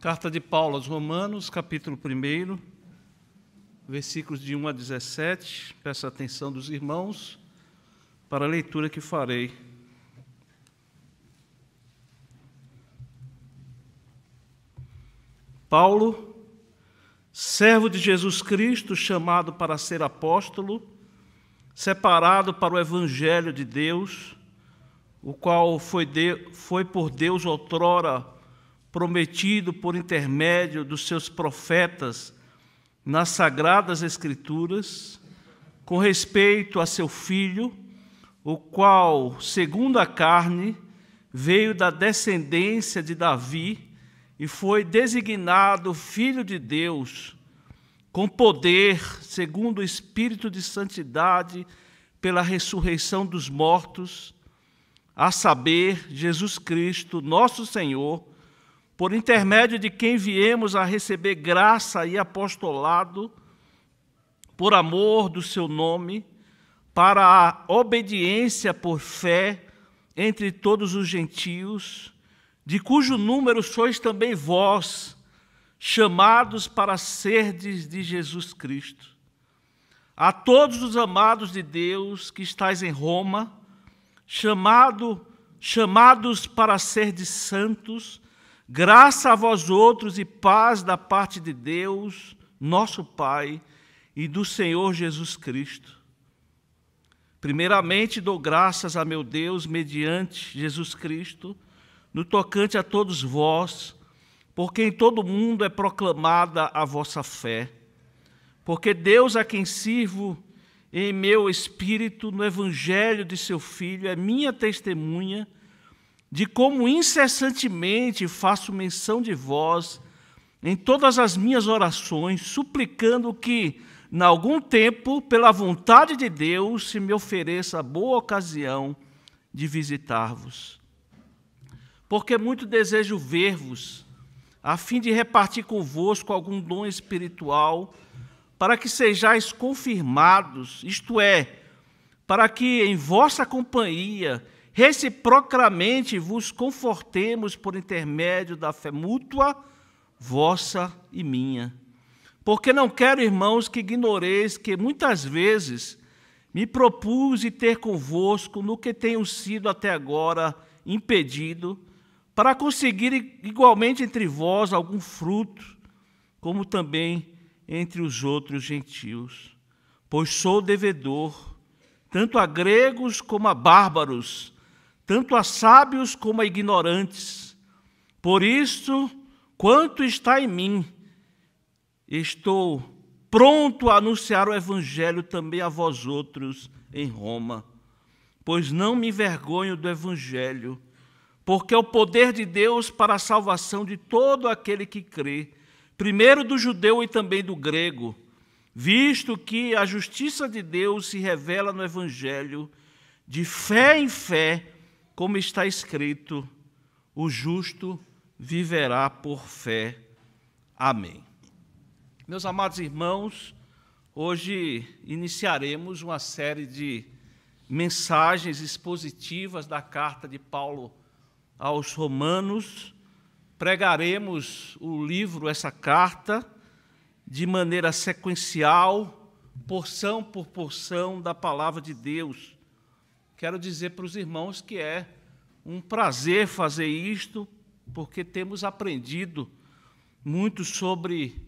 Carta de Paulo aos Romanos, capítulo 1, versículos de 1 a 17. Peço a atenção dos irmãos para a leitura que farei. Paulo, servo de Jesus Cristo, chamado para ser apóstolo, separado para o evangelho de Deus, o qual foi, de, foi por Deus outrora prometido por intermédio dos seus profetas nas Sagradas Escrituras, com respeito a seu filho, o qual, segundo a carne, veio da descendência de Davi e foi designado Filho de Deus, com poder, segundo o Espírito de Santidade, pela ressurreição dos mortos, a saber, Jesus Cristo, nosso Senhor por intermédio de quem viemos a receber graça e apostolado, por amor do seu nome, para a obediência por fé entre todos os gentios, de cujo número sois também vós, chamados para serdes de Jesus Cristo. A todos os amados de Deus que estais em Roma, chamado, chamados para serdes santos, Graça a vós outros e paz da parte de Deus, nosso Pai, e do Senhor Jesus Cristo. Primeiramente, dou graças a meu Deus, mediante Jesus Cristo, no tocante a todos vós, porque em todo mundo é proclamada a vossa fé. Porque Deus a quem sirvo em meu espírito, no evangelho de seu Filho, é minha testemunha de como incessantemente faço menção de vós em todas as minhas orações, suplicando que, em algum tempo, pela vontade de Deus, se me ofereça boa ocasião de visitar-vos. Porque muito desejo ver-vos, a fim de repartir convosco algum dom espiritual, para que sejais confirmados, isto é, para que em vossa companhia reciprocamente vos confortemos por intermédio da fé mútua, vossa e minha. Porque não quero, irmãos, que ignoreis que muitas vezes me propus ter convosco no que tenho sido até agora impedido, para conseguir igualmente entre vós algum fruto, como também entre os outros gentios. Pois sou devedor, tanto a gregos como a bárbaros, tanto a sábios como a ignorantes. Por isso, quanto está em mim, estou pronto a anunciar o Evangelho também a vós outros em Roma, pois não me envergonho do Evangelho, porque é o poder de Deus para a salvação de todo aquele que crê, primeiro do judeu e também do grego, visto que a justiça de Deus se revela no Evangelho, de fé em fé, como está escrito: o justo viverá por fé. Amém. Meus amados irmãos, hoje iniciaremos uma série de mensagens expositivas da carta de Paulo aos Romanos. Pregaremos o livro, essa carta, de maneira sequencial, porção por porção da palavra de Deus. Quero dizer para os irmãos que é um prazer fazer isto, porque temos aprendido muito sobre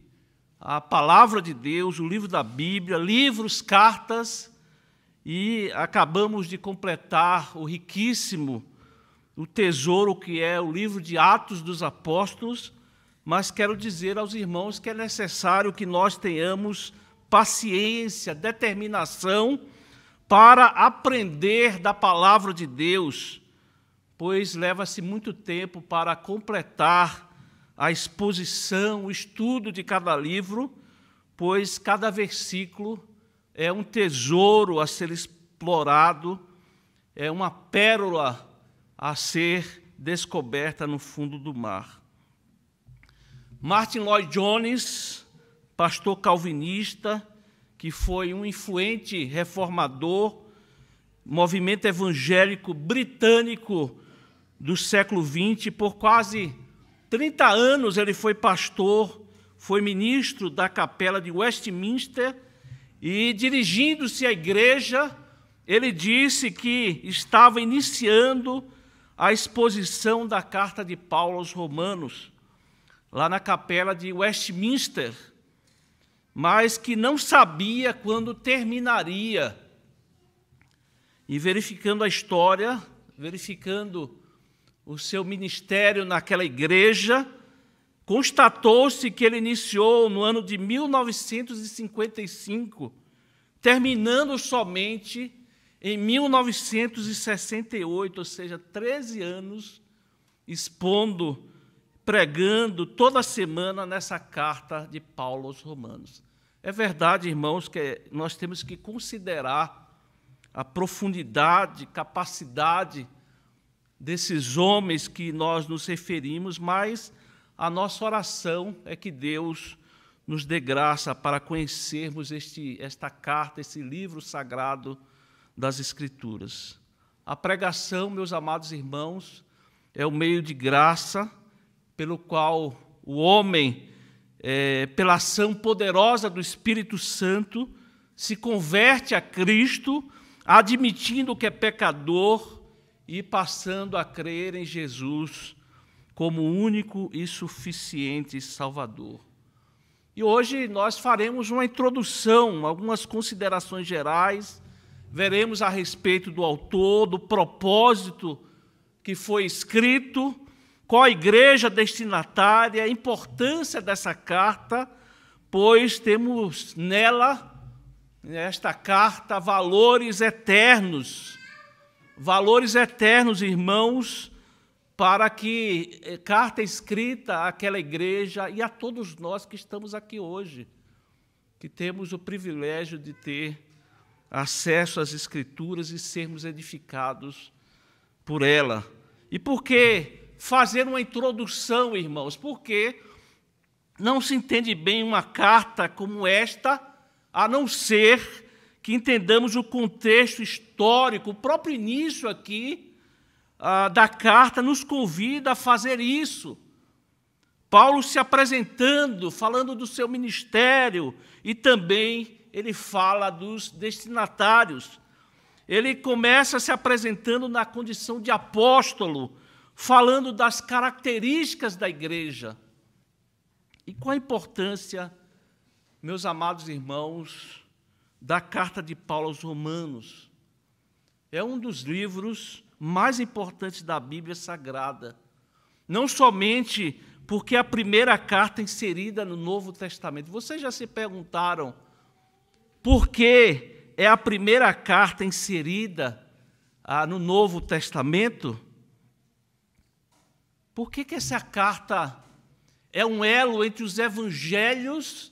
a palavra de Deus, o livro da Bíblia, livros, cartas, e acabamos de completar o riquíssimo, o tesouro que é o livro de Atos dos Apóstolos, mas quero dizer aos irmãos que é necessário que nós tenhamos paciência, determinação para aprender da palavra de Deus, pois leva-se muito tempo para completar a exposição, o estudo de cada livro, pois cada versículo é um tesouro a ser explorado, é uma pérola a ser descoberta no fundo do mar. Martin Lloyd Jones, pastor calvinista, que foi um influente reformador, movimento evangélico britânico do século XX, por quase 30 anos ele foi pastor, foi ministro da capela de Westminster e, dirigindo-se à igreja, ele disse que estava iniciando a exposição da carta de Paulo aos Romanos, lá na capela de Westminster mas que não sabia quando terminaria. E verificando a história, verificando o seu ministério naquela igreja, constatou-se que ele iniciou no ano de 1955, terminando somente em 1968, ou seja, 13 anos expondo pregando toda semana nessa carta de Paulo aos Romanos. É verdade, irmãos, que nós temos que considerar a profundidade, capacidade desses homens que nós nos referimos, mas a nossa oração é que Deus nos dê graça para conhecermos este, esta carta, esse livro sagrado das Escrituras. A pregação, meus amados irmãos, é o meio de graça pelo qual o homem, é, pela ação poderosa do Espírito Santo, se converte a Cristo, admitindo que é pecador e passando a crer em Jesus como único e suficiente Salvador. E hoje nós faremos uma introdução, algumas considerações gerais, veremos a respeito do autor, do propósito que foi escrito qual a igreja destinatária, a importância dessa carta, pois temos nela, nesta carta, valores eternos. Valores eternos, irmãos, para que eh, carta escrita àquela igreja e a todos nós que estamos aqui hoje, que temos o privilégio de ter acesso às Escrituras e sermos edificados por ela. E por quê? fazer uma introdução, irmãos, porque não se entende bem uma carta como esta, a não ser que entendamos o contexto histórico. O próprio início aqui ah, da carta nos convida a fazer isso. Paulo se apresentando, falando do seu ministério e também ele fala dos destinatários. Ele começa se apresentando na condição de apóstolo, falando das características da igreja. E qual a importância, meus amados irmãos, da carta de Paulo aos Romanos? É um dos livros mais importantes da Bíblia Sagrada. Não somente porque é a primeira carta inserida no Novo Testamento. Vocês já se perguntaram por que é a primeira carta inserida ah, no Novo Testamento? Por que, que essa carta é um elo entre os evangelhos?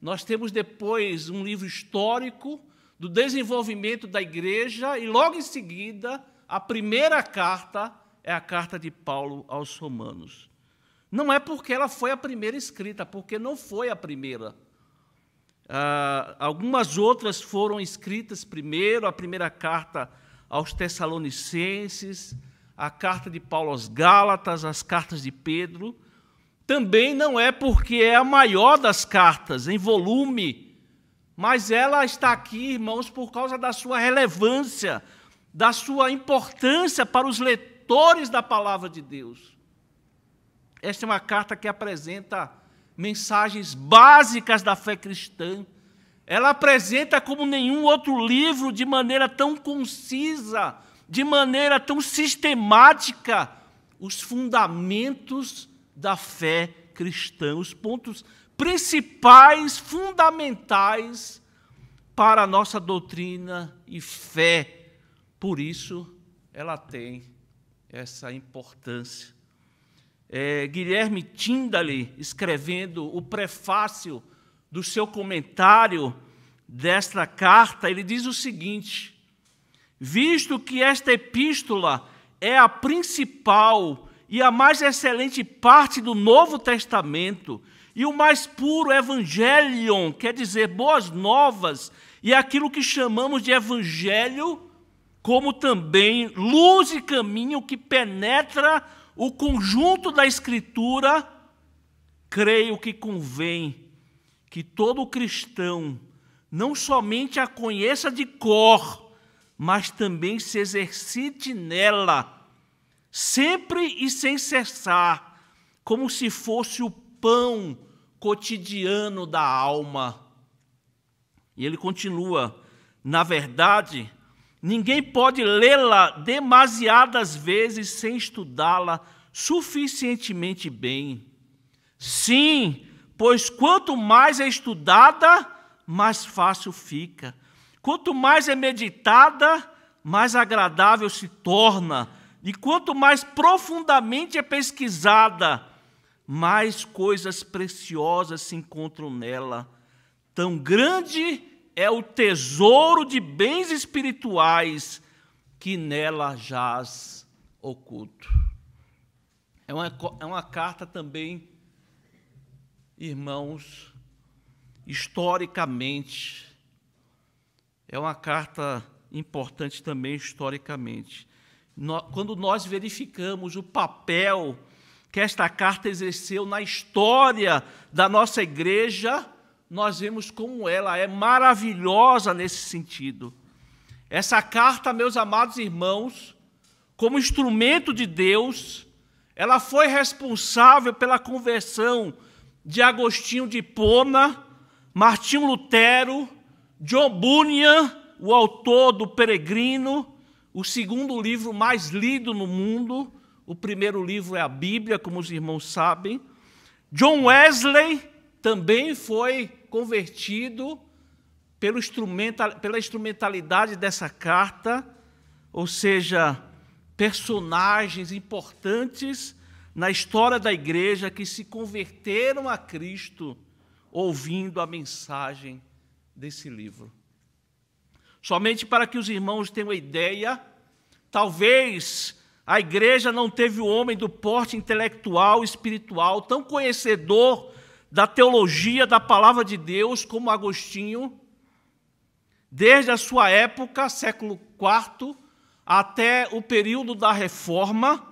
Nós temos depois um livro histórico do desenvolvimento da igreja e logo em seguida a primeira carta é a carta de Paulo aos Romanos. Não é porque ela foi a primeira escrita, porque não foi a primeira. Ah, algumas outras foram escritas primeiro, a primeira carta aos Tessalonicenses, a carta de Paulo aos Gálatas, as cartas de Pedro, também não é porque é a maior das cartas em volume, mas ela está aqui, irmãos, por causa da sua relevância, da sua importância para os leitores da palavra de Deus. Esta é uma carta que apresenta mensagens básicas da fé cristã. Ela apresenta como nenhum outro livro de maneira tão concisa de maneira tão sistemática os fundamentos da fé cristã, os pontos principais, fundamentais para a nossa doutrina e fé. Por isso, ela tem essa importância. É, Guilherme Tindale, escrevendo o prefácio do seu comentário desta carta, ele diz o seguinte: visto que esta epístola é a principal e a mais excelente parte do Novo Testamento e o mais puro evangelion, quer dizer, boas novas, e aquilo que chamamos de evangelho, como também luz e caminho que penetra o conjunto da escritura, creio que convém que todo cristão não somente a conheça de cor, mas também se exercite nela, sempre e sem cessar, como se fosse o pão cotidiano da alma. E ele continua: na verdade, ninguém pode lê-la demasiadas vezes sem estudá-la suficientemente bem. Sim, pois quanto mais é estudada, mais fácil fica Quanto mais é meditada, mais agradável se torna, e quanto mais profundamente é pesquisada, mais coisas preciosas se encontram nela. Tão grande é o tesouro de bens espirituais que nela jaz oculto. É uma, é uma carta também, irmãos, historicamente é uma carta importante também historicamente. Quando nós verificamos o papel que esta carta exerceu na história da nossa igreja, nós vemos como ela é maravilhosa nesse sentido. Essa carta, meus amados irmãos, como instrumento de Deus, ela foi responsável pela conversão de Agostinho de Pona, Martinho Lutero, John Bunyan, o autor do Peregrino, o segundo livro mais lido no mundo, o primeiro livro é a Bíblia, como os irmãos sabem. John Wesley também foi convertido instrumental, pela instrumentalidade dessa carta, ou seja, personagens importantes na história da igreja que se converteram a Cristo ouvindo a mensagem desse livro. Somente para que os irmãos tenham ideia, talvez a igreja não teve um homem do porte intelectual, espiritual, tão conhecedor da teologia, da palavra de Deus, como Agostinho, desde a sua época, século IV, até o período da reforma,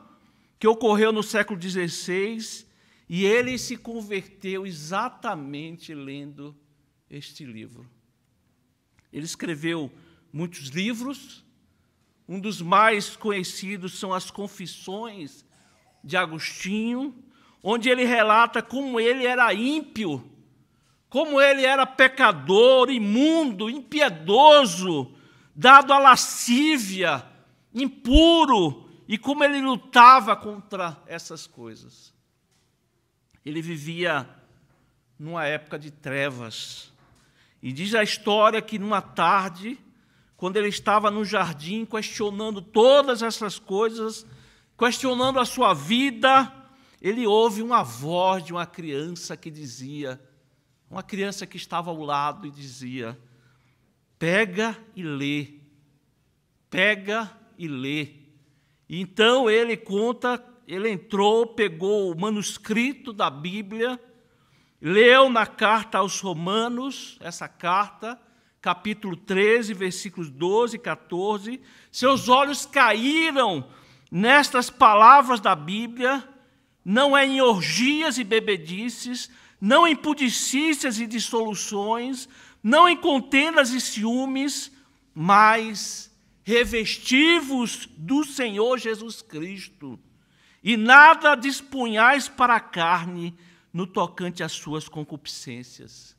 que ocorreu no século XVI, e ele se converteu exatamente lendo este livro. Ele escreveu muitos livros. Um dos mais conhecidos são as Confissões de Agostinho, onde ele relata como ele era ímpio, como ele era pecador, imundo, impiedoso, dado à lascívia, impuro, e como ele lutava contra essas coisas. Ele vivia numa época de trevas e diz a história que numa tarde, quando ele estava no jardim questionando todas essas coisas, questionando a sua vida, ele ouve uma voz de uma criança que dizia, uma criança que estava ao lado e dizia: pega e lê, pega e lê. E então ele conta, ele entrou, pegou o manuscrito da Bíblia leu na carta aos Romanos, essa carta, capítulo 13, versículos 12 e 14, seus olhos caíram nestas palavras da Bíblia, não é em orgias e bebedices, não em pudicícias e dissoluções, não em contendas e ciúmes, mas revestivos do Senhor Jesus Cristo. E nada dispunhais para a carne, no tocante às suas concupiscências.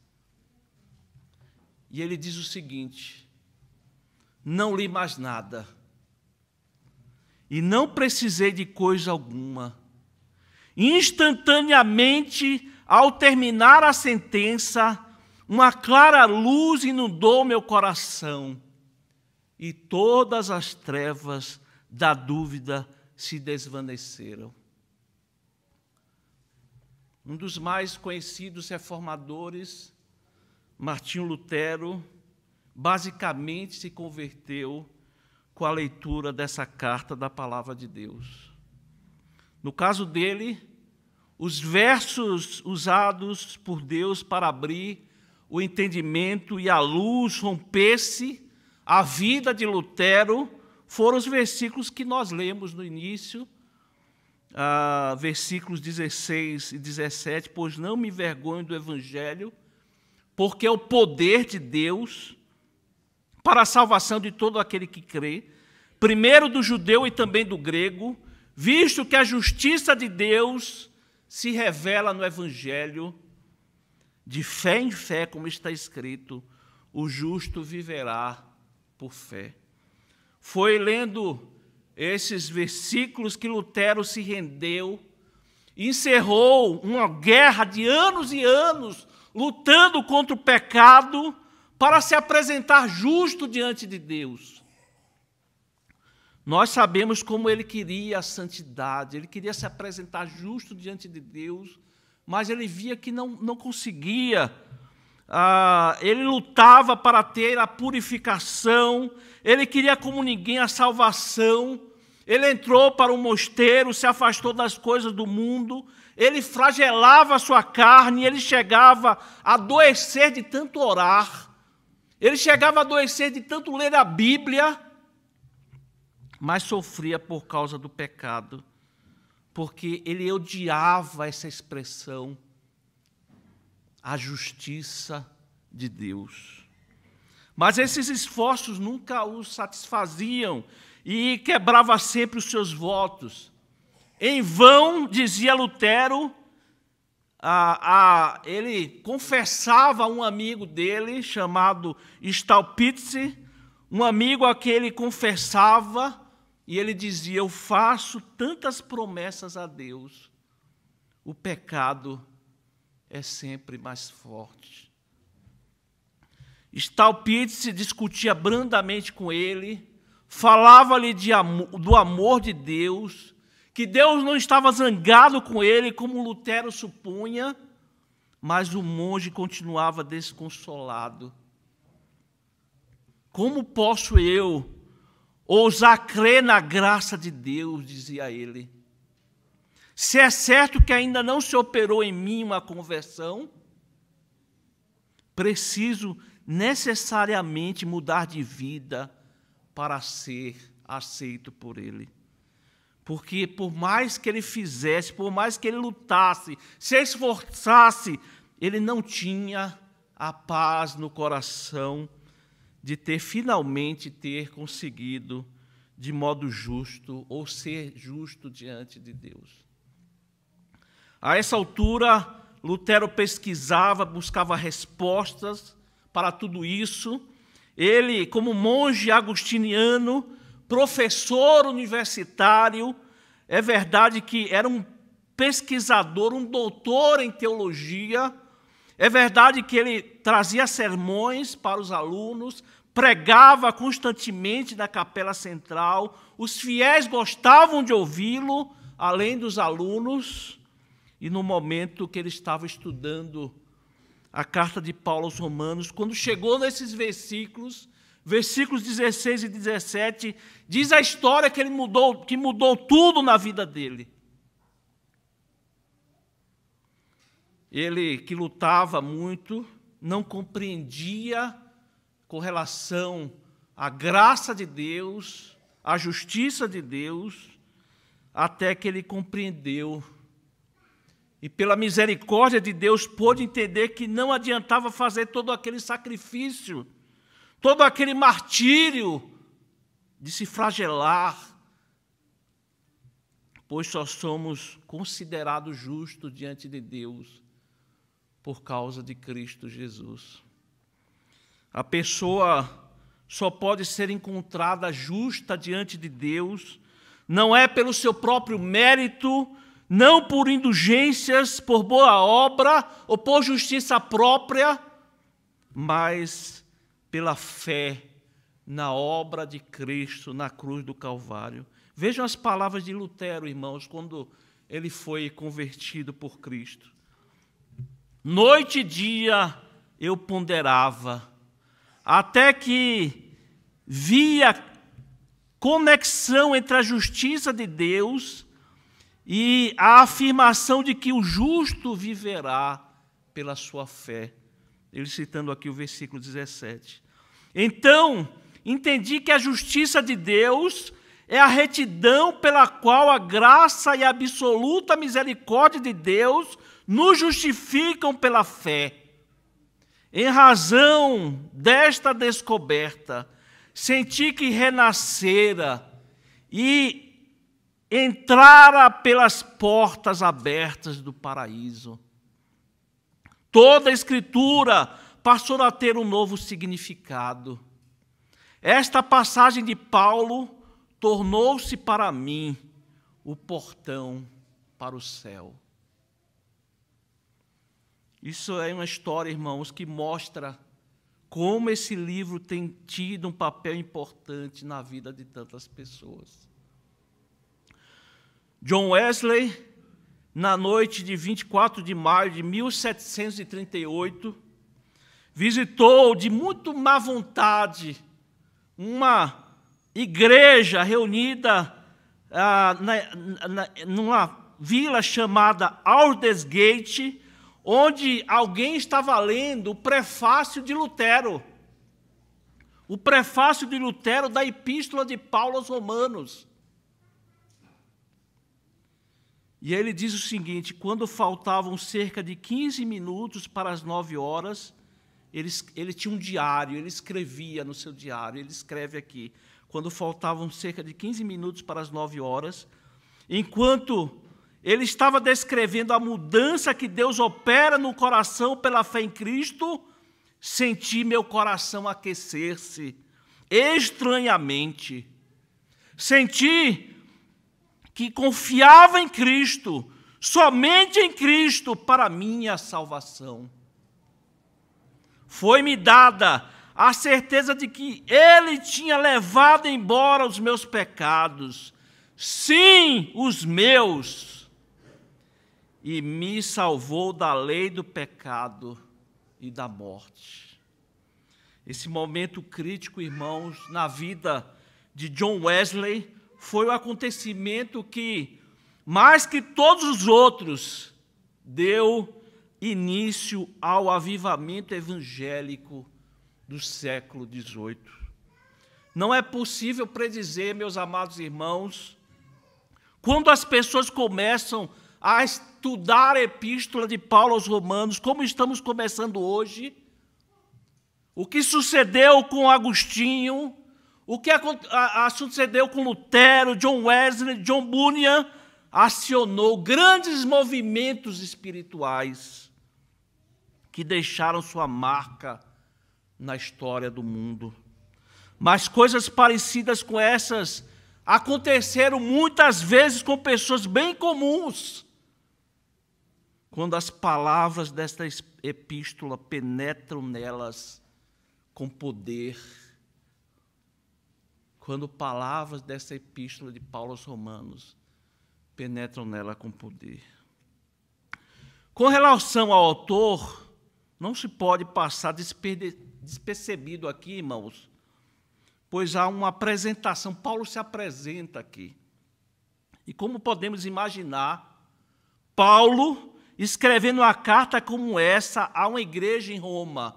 E ele diz o seguinte: Não li mais nada, e não precisei de coisa alguma. Instantaneamente, ao terminar a sentença, uma clara luz inundou meu coração, e todas as trevas da dúvida se desvaneceram um dos mais conhecidos reformadores, Martinho Lutero, basicamente se converteu com a leitura dessa carta da palavra de Deus. No caso dele, os versos usados por Deus para abrir o entendimento e a luz rompesse a vida de Lutero foram os versículos que nós lemos no início versículos 16 e 17: Pois não me envergonho do evangelho, porque é o poder de Deus para a salvação de todo aquele que crê, primeiro do judeu e também do grego, visto que a justiça de Deus se revela no evangelho de fé em fé, como está escrito, o justo viverá por fé. Foi lendo esses versículos que Lutero se rendeu, encerrou uma guerra de anos e anos lutando contra o pecado para se apresentar justo diante de Deus. Nós sabemos como ele queria a santidade, ele queria se apresentar justo diante de Deus, mas ele via que não, não conseguia ah, ele lutava para ter a purificação, ele queria como ninguém a salvação, ele entrou para o mosteiro, se afastou das coisas do mundo, ele flagelava a sua carne, ele chegava a adoecer de tanto orar, ele chegava a adoecer de tanto ler a Bíblia, mas sofria por causa do pecado, porque ele odiava essa expressão a justiça de Deus. Mas esses esforços nunca os satisfaziam e quebrava sempre os seus votos. Em vão, dizia Lutero, a, a, ele confessava a um amigo dele, chamado Staupitze, um amigo a quem ele confessava, e ele dizia: Eu faço tantas promessas a Deus, o pecado é sempre mais forte. Stalpitz discutia brandamente com ele, falava-lhe do amor de Deus, que Deus não estava zangado com ele, como Lutero supunha, mas o monge continuava desconsolado. Como posso eu ousar crer na graça de Deus? dizia ele. Se é certo que ainda não se operou em mim uma conversão, preciso necessariamente mudar de vida para ser aceito por Ele. Porque, por mais que ele fizesse, por mais que ele lutasse, se esforçasse, ele não tinha a paz no coração de ter finalmente ter conseguido de modo justo ou ser justo diante de Deus. A essa altura, Lutero pesquisava, buscava respostas para tudo isso. Ele, como monge agustiniano, professor universitário, é verdade que era um pesquisador, um doutor em teologia. É verdade que ele trazia sermões para os alunos, pregava constantemente na capela central, os fiéis gostavam de ouvi-lo, além dos alunos e no momento que ele estava estudando a carta de Paulo aos Romanos, quando chegou nesses versículos, versículos 16 e 17, diz a história que ele mudou, que mudou tudo na vida dele. Ele que lutava muito, não compreendia com relação à graça de Deus, à justiça de Deus, até que ele compreendeu e pela misericórdia de Deus, pôde entender que não adiantava fazer todo aquele sacrifício, todo aquele martírio de se flagelar, pois só somos considerados justos diante de Deus por causa de Cristo Jesus. A pessoa só pode ser encontrada justa diante de Deus, não é pelo seu próprio mérito, não por indulgências, por boa obra ou por justiça própria, mas pela fé na obra de Cristo na cruz do Calvário. Vejam as palavras de Lutero, irmãos, quando ele foi convertido por Cristo. Noite e dia eu ponderava, até que via conexão entre a justiça de Deus e a afirmação de que o justo viverá pela sua fé. Ele citando aqui o versículo 17. Então, entendi que a justiça de Deus é a retidão pela qual a graça e a absoluta misericórdia de Deus nos justificam pela fé. Em razão desta descoberta, senti que renascera e entrara pelas portas abertas do paraíso. Toda a Escritura passou a ter um novo significado. Esta passagem de Paulo tornou-se para mim o portão para o céu. Isso é uma história, irmãos, que mostra como esse livro tem tido um papel importante na vida de tantas pessoas. John Wesley, na noite de 24 de maio de 1738, visitou de muito má vontade uma igreja reunida ah, na, na, numa vila chamada Aldersgate, onde alguém estava lendo o prefácio de Lutero, o prefácio de Lutero da Epístola de Paulo aos Romanos. E ele diz o seguinte: quando faltavam cerca de 15 minutos para as 9 horas, ele, ele tinha um diário, ele escrevia no seu diário, ele escreve aqui. Quando faltavam cerca de 15 minutos para as 9 horas, enquanto ele estava descrevendo a mudança que Deus opera no coração pela fé em Cristo, senti meu coração aquecer-se estranhamente. Senti que confiava em Cristo, somente em Cristo, para minha salvação. Foi-me dada a certeza de que Ele tinha levado embora os meus pecados, sim, os meus, e me salvou da lei do pecado e da morte. Esse momento crítico, irmãos, na vida de John Wesley foi o acontecimento que, mais que todos os outros, deu início ao avivamento evangélico do século XVIII. Não é possível predizer, meus amados irmãos, quando as pessoas começam a estudar a epístola de Paulo aos Romanos, como estamos começando hoje, o que sucedeu com Agostinho, o que sucedeu com Lutero, John Wesley, John Bunyan, acionou grandes movimentos espirituais que deixaram sua marca na história do mundo. Mas coisas parecidas com essas aconteceram muitas vezes com pessoas bem comuns. Quando as palavras desta epístola penetram nelas com poder quando palavras dessa epístola de Paulo aos Romanos penetram nela com poder. Com relação ao autor, não se pode passar despercebido aqui, irmãos, pois há uma apresentação. Paulo se apresenta aqui. E como podemos imaginar, Paulo escrevendo uma carta como essa a uma igreja em Roma.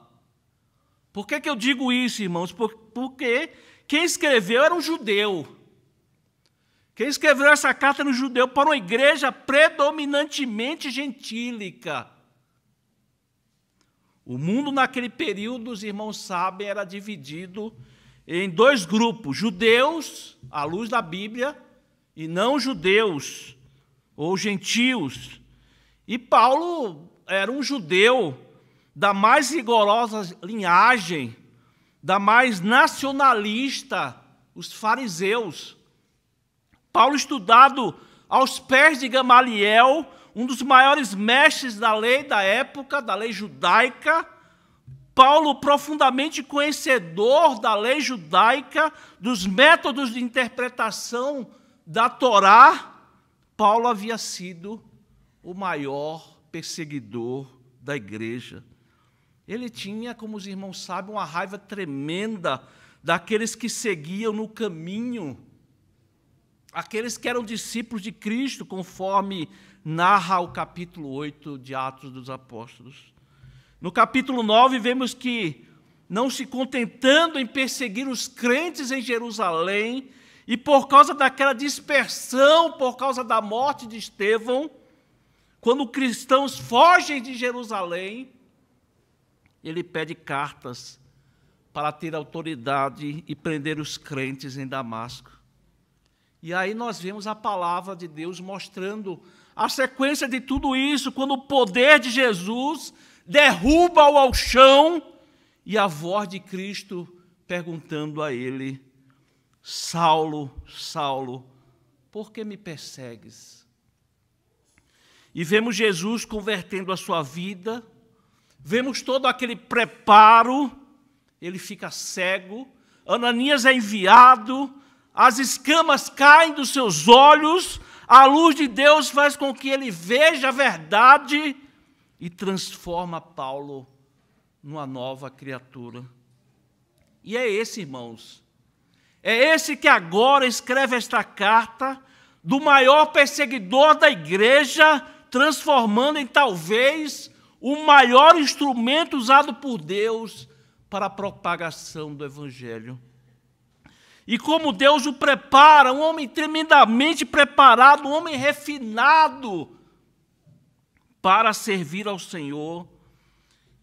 Por que, que eu digo isso, irmãos? Porque quem escreveu era um judeu. Quem escreveu essa carta era um judeu para uma igreja predominantemente gentílica. O mundo naquele período, os irmãos sabem, era dividido em dois grupos: judeus, à luz da Bíblia, e não judeus ou gentios. E Paulo era um judeu da mais rigorosa linhagem da mais nacionalista, os fariseus. Paulo, estudado aos pés de Gamaliel, um dos maiores mestres da lei da época, da lei judaica. Paulo, profundamente conhecedor da lei judaica, dos métodos de interpretação da Torá, Paulo havia sido o maior perseguidor da igreja. Ele tinha, como os irmãos sabem, uma raiva tremenda daqueles que seguiam no caminho, aqueles que eram discípulos de Cristo, conforme narra o capítulo 8 de Atos dos Apóstolos. No capítulo 9, vemos que, não se contentando em perseguir os crentes em Jerusalém, e por causa daquela dispersão, por causa da morte de Estevão, quando cristãos fogem de Jerusalém, ele pede cartas para ter autoridade e prender os crentes em Damasco. E aí nós vemos a palavra de Deus mostrando a sequência de tudo isso, quando o poder de Jesus derruba-o ao chão e a voz de Cristo perguntando a ele: Saulo, Saulo, por que me persegues? E vemos Jesus convertendo a sua vida, vemos todo aquele preparo, ele fica cego. Ananias é enviado, as escamas caem dos seus olhos, a luz de Deus faz com que ele veja a verdade e transforma Paulo numa nova criatura. E é esse, irmãos, é esse que agora escreve esta carta do maior perseguidor da igreja, transformando em talvez o maior instrumento usado por Deus para a propagação do Evangelho. E como Deus o prepara, um homem tremendamente preparado, um homem refinado para servir ao Senhor.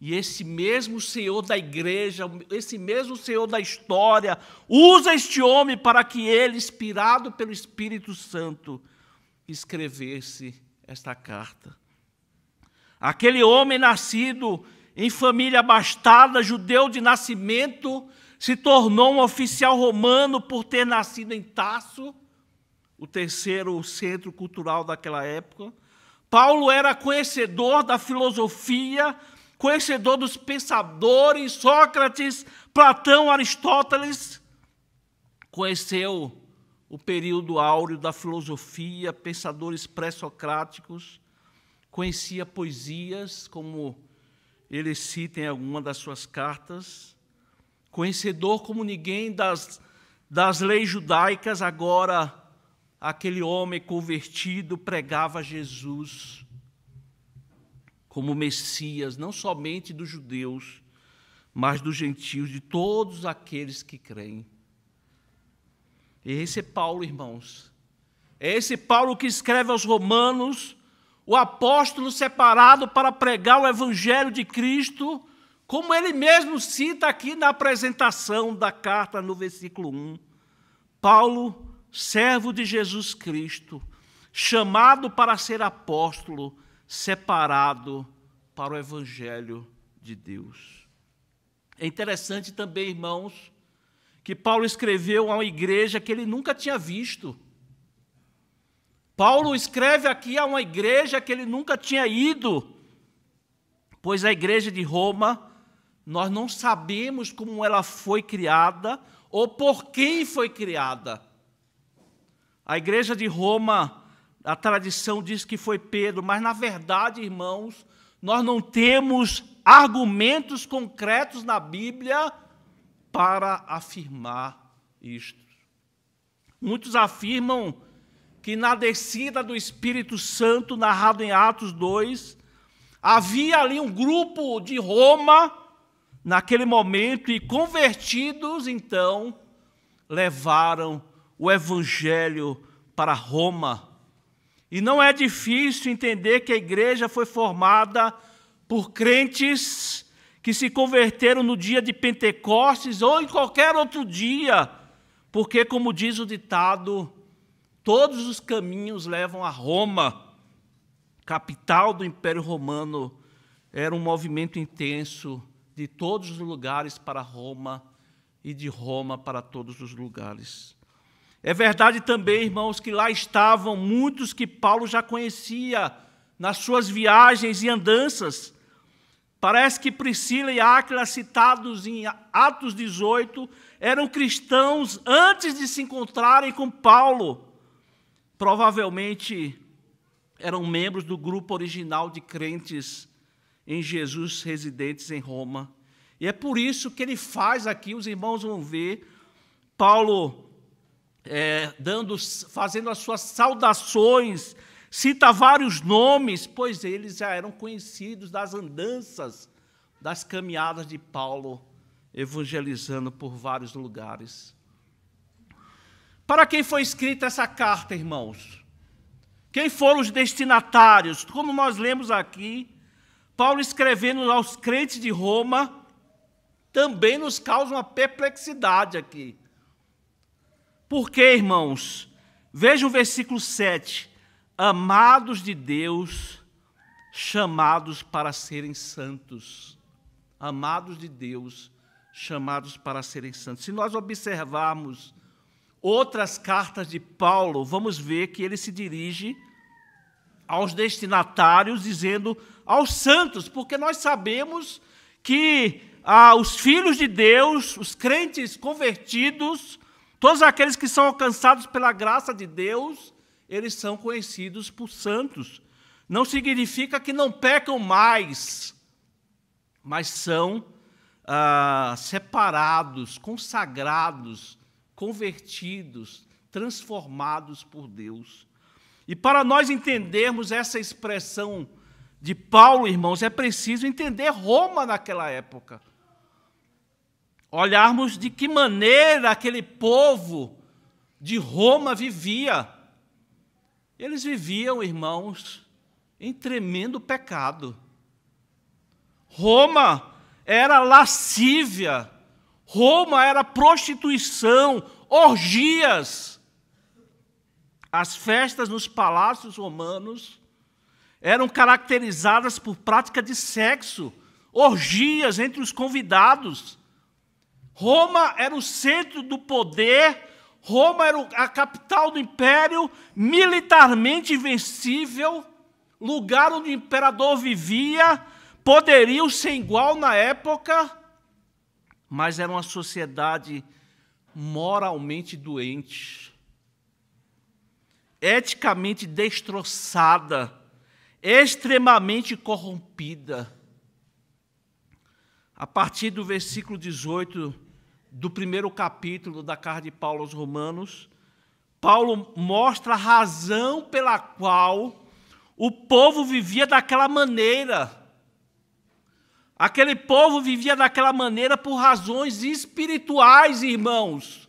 E esse mesmo Senhor da igreja, esse mesmo Senhor da história, usa este homem para que ele, inspirado pelo Espírito Santo, escrevesse esta carta. Aquele homem nascido em família abastada, judeu de nascimento, se tornou um oficial romano por ter nascido em Tasso, o terceiro centro cultural daquela época. Paulo era conhecedor da filosofia, conhecedor dos pensadores, Sócrates, Platão, Aristóteles. Conheceu o período áureo da filosofia, pensadores pré-socráticos conhecia poesias, como ele cita em alguma das suas cartas, conhecedor como ninguém das, das leis judaicas, agora aquele homem convertido pregava Jesus como Messias, não somente dos judeus, mas dos gentios, de todos aqueles que creem. Esse é Paulo, irmãos. É esse Paulo que escreve aos Romanos, o apóstolo separado para pregar o evangelho de Cristo, como ele mesmo cita aqui na apresentação da carta no versículo 1. Paulo, servo de Jesus Cristo, chamado para ser apóstolo, separado para o evangelho de Deus. É interessante também, irmãos, que Paulo escreveu a uma igreja que ele nunca tinha visto Paulo escreve aqui a uma igreja que ele nunca tinha ido, pois a igreja de Roma, nós não sabemos como ela foi criada ou por quem foi criada. A igreja de Roma, a tradição diz que foi Pedro, mas na verdade, irmãos, nós não temos argumentos concretos na Bíblia para afirmar isto. Muitos afirmam que na descida do Espírito Santo, narrado em Atos 2, havia ali um grupo de Roma naquele momento e convertidos então levaram o evangelho para Roma. E não é difícil entender que a igreja foi formada por crentes que se converteram no dia de Pentecostes ou em qualquer outro dia, porque, como diz o ditado, Todos os caminhos levam a Roma, capital do Império Romano. Era um movimento intenso de todos os lugares para Roma e de Roma para todos os lugares. É verdade também, irmãos, que lá estavam muitos que Paulo já conhecia nas suas viagens e andanças. Parece que Priscila e Áquila, citados em Atos 18, eram cristãos antes de se encontrarem com Paulo provavelmente eram membros do grupo original de crentes em Jesus residentes em Roma. E é por isso que ele faz aqui, os irmãos vão ver, Paulo é, dando, fazendo as suas saudações, cita vários nomes, pois eles já eram conhecidos das andanças, das caminhadas de Paulo, evangelizando por vários lugares. Para quem foi escrita essa carta, irmãos? Quem foram os destinatários? Como nós lemos aqui, Paulo escrevendo aos crentes de Roma também nos causa uma perplexidade aqui. Por quê, irmãos? Veja o versículo 7. Amados de Deus, chamados para serem santos. Amados de Deus, chamados para serem santos. Se nós observarmos outras cartas de Paulo, vamos ver que ele se dirige aos destinatários, dizendo aos santos, porque nós sabemos que ah, os filhos de Deus, os crentes convertidos, todos aqueles que são alcançados pela graça de Deus, eles são conhecidos por santos. Não significa que não pecam mais, mas são ah, separados, consagrados, convertidos, transformados por Deus. E para nós entendermos essa expressão de Paulo, irmãos, é preciso entender Roma naquela época. Olharmos de que maneira aquele povo de Roma vivia. Eles viviam, irmãos, em tremendo pecado. Roma era lascívia, Roma era prostituição, orgias. As festas nos palácios romanos eram caracterizadas por prática de sexo, orgias entre os convidados. Roma era o centro do poder, Roma era a capital do império, militarmente invencível, lugar onde o imperador vivia, poderio sem igual na época mas era uma sociedade moralmente doente, eticamente destroçada, extremamente corrompida. A partir do versículo 18 do primeiro capítulo da carta de Paulo aos Romanos, Paulo mostra a razão pela qual o povo vivia daquela maneira Aquele povo vivia daquela maneira por razões espirituais, irmãos.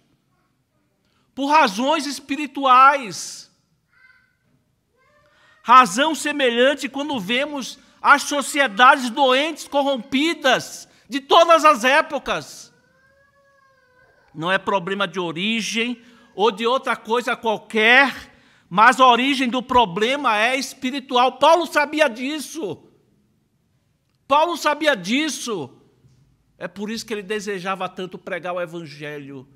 Por razões espirituais. Razão semelhante quando vemos as sociedades doentes, corrompidas, de todas as épocas. Não é problema de origem ou de outra coisa qualquer, mas a origem do problema é espiritual. Paulo sabia disso. Paulo sabia disso. É por isso que ele desejava tanto pregar o evangelho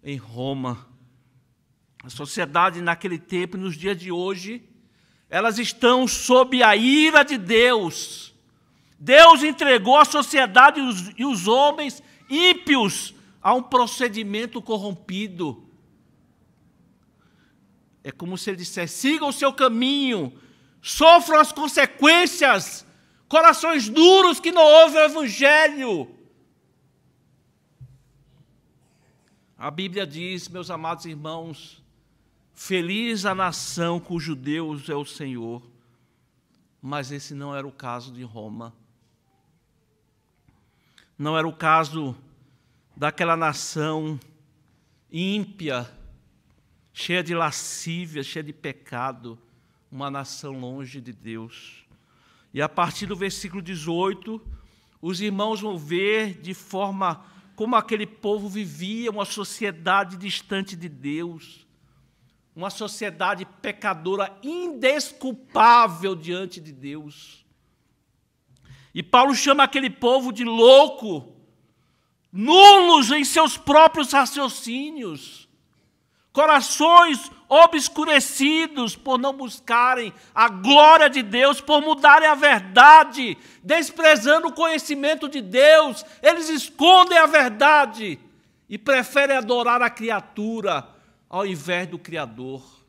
em Roma. A sociedade naquele tempo e nos dias de hoje, elas estão sob a ira de Deus. Deus entregou a sociedade e os, e os homens ímpios a um procedimento corrompido. É como se ele dissesse: siga o seu caminho, sofram as consequências corações duros que não ouvem o Evangelho. A Bíblia diz, meus amados irmãos, feliz a nação cujo Deus é o Senhor. Mas esse não era o caso de Roma. Não era o caso daquela nação ímpia, cheia de lascívia, cheia de pecado, uma nação longe de Deus. E a partir do versículo 18, os irmãos vão ver de forma como aquele povo vivia uma sociedade distante de Deus, uma sociedade pecadora indesculpável diante de Deus. E Paulo chama aquele povo de louco, nulos em seus próprios raciocínios corações obscurecidos por não buscarem a glória de Deus, por mudarem a verdade, desprezando o conhecimento de Deus, eles escondem a verdade e preferem adorar a criatura ao invés do Criador.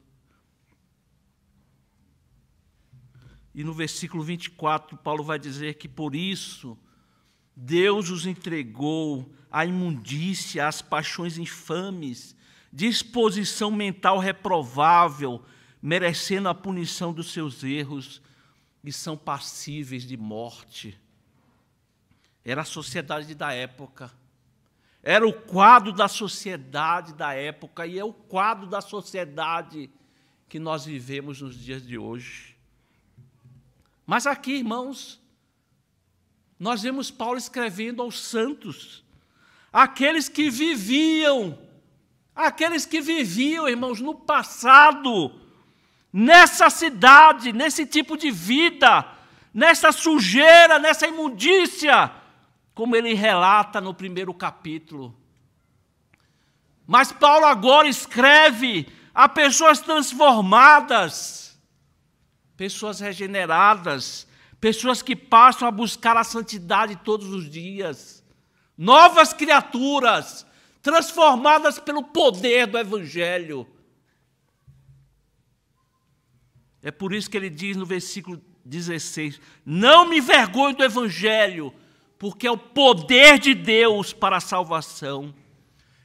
E no versículo 24, Paulo vai dizer que por isso Deus os entregou à imundícia, às paixões infames disposição mental reprovável, merecendo a punição dos seus erros e são passíveis de morte. Era a sociedade da época. Era o quadro da sociedade da época e é o quadro da sociedade que nós vivemos nos dias de hoje. Mas aqui, irmãos, nós vemos Paulo escrevendo aos santos, aqueles que viviam Aqueles que viviam, irmãos, no passado, nessa cidade, nesse tipo de vida, nessa sujeira, nessa imundícia, como ele relata no primeiro capítulo. Mas Paulo agora escreve a pessoas transformadas, pessoas regeneradas, pessoas que passam a buscar a santidade todos os dias, novas criaturas, transformadas pelo poder do Evangelho. É por isso que ele diz no versículo 16: Não me vergonho do Evangelho, porque é o poder de Deus para a salvação,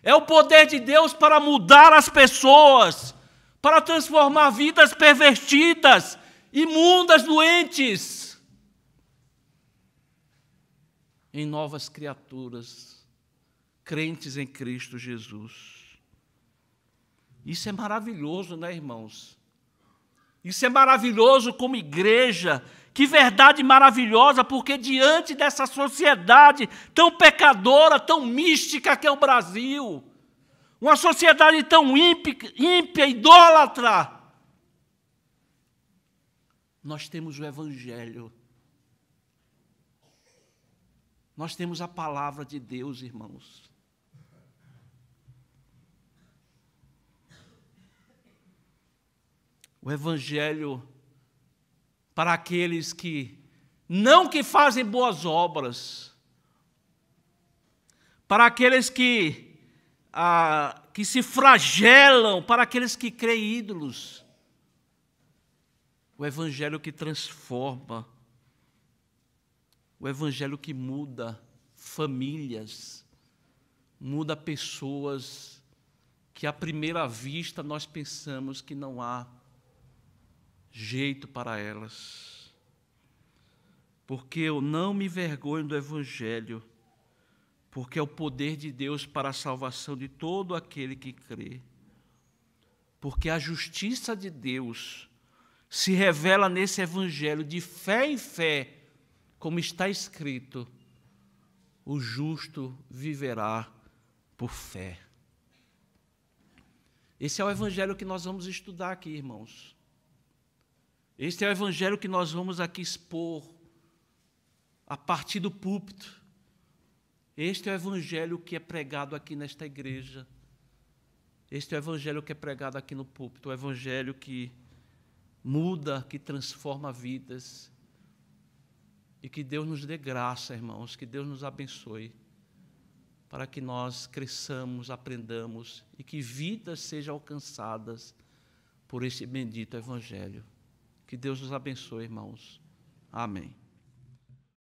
é o poder de Deus para mudar as pessoas, para transformar vidas pervertidas, imundas, doentes, em novas criaturas crentes em Cristo Jesus. Isso é maravilhoso, né, irmãos? Isso é maravilhoso como igreja. Que verdade maravilhosa, porque diante dessa sociedade tão pecadora, tão mística que é o Brasil, uma sociedade tão ímpia, ímpia idólatra, nós temos o Evangelho. Nós temos a palavra de Deus, irmãos. o Evangelho para aqueles que, não que fazem boas obras, para aqueles que, ah, que se flagelam, para aqueles que creem ídolos. O Evangelho que transforma, o Evangelho que muda famílias, muda pessoas que à primeira vista nós pensamos que não há jeito para elas. Porque eu não me vergonho do Evangelho, porque é o poder de Deus para a salvação de todo aquele que crê. Porque a justiça de Deus se revela nesse Evangelho de fé em fé, como está escrito: o justo viverá por fé. Esse é o Evangelho que nós vamos estudar aqui, irmãos. Este é o evangelho que nós vamos aqui expor a partir do púlpito. Este é o evangelho que é pregado aqui nesta igreja. Este é o evangelho que é pregado aqui no púlpito, o evangelho que muda, que transforma vidas. E que Deus nos dê graça, irmãos, que Deus nos abençoe, para que nós cresçamos, aprendamos e que vidas sejam alcançadas por este bendito evangelho. Que Deus nos abençoe, irmãos. Amém.